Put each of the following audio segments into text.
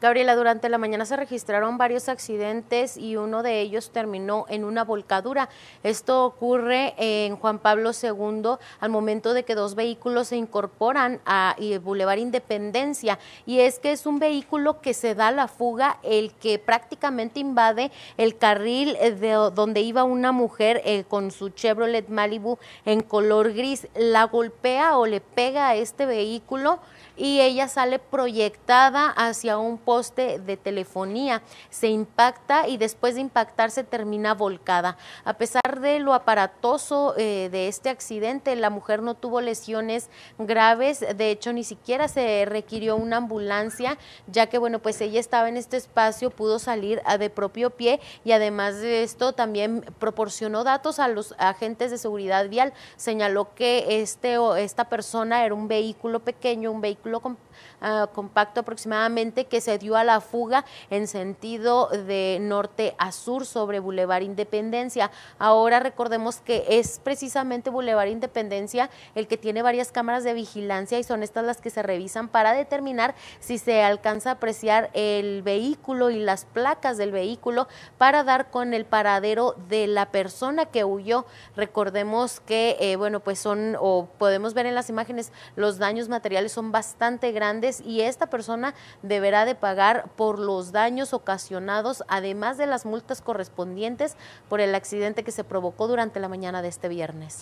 Gabriela, durante la mañana se registraron varios accidentes y uno de ellos terminó en una volcadura. Esto ocurre en Juan Pablo II al momento de que dos vehículos se incorporan a eh, Boulevard Independencia y es que es un vehículo que se da la fuga, el que prácticamente invade el carril eh, de donde iba una mujer eh, con su Chevrolet Malibu en color gris, la golpea o le pega a este vehículo y ella sale proyectada hacia un poste de telefonía. Se impacta y después de impactar se termina volcada. A pesar de lo aparatoso eh, de este accidente, la mujer no tuvo lesiones graves. De hecho, ni siquiera se requirió una ambulancia, ya que, bueno, pues ella estaba en este espacio, pudo salir ah, de propio pie y además de esto también proporcionó datos a los agentes de seguridad vial. Señaló que este o esta persona era un vehículo pequeño, un vehículo con Ah, compacto aproximadamente que se dio a la fuga en sentido de norte a sur sobre Boulevard Independencia. Ahora recordemos que es precisamente Boulevard Independencia el que tiene varias cámaras de vigilancia y son estas las que se revisan para determinar si se alcanza a apreciar el vehículo y las placas del vehículo para dar con el paradero de la persona que huyó. Recordemos que, eh, bueno, pues son, o podemos ver en las imágenes, los daños materiales son bastante grandes y esta persona deberá de pagar por los daños ocasionados, además de las multas correspondientes por el accidente que se provocó durante la mañana de este viernes.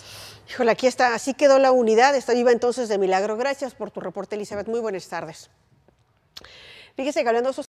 Híjole, aquí está, así quedó la unidad, está viva entonces de milagro. Gracias por tu reporte, Elizabeth. Muy buenas tardes. Fíjese que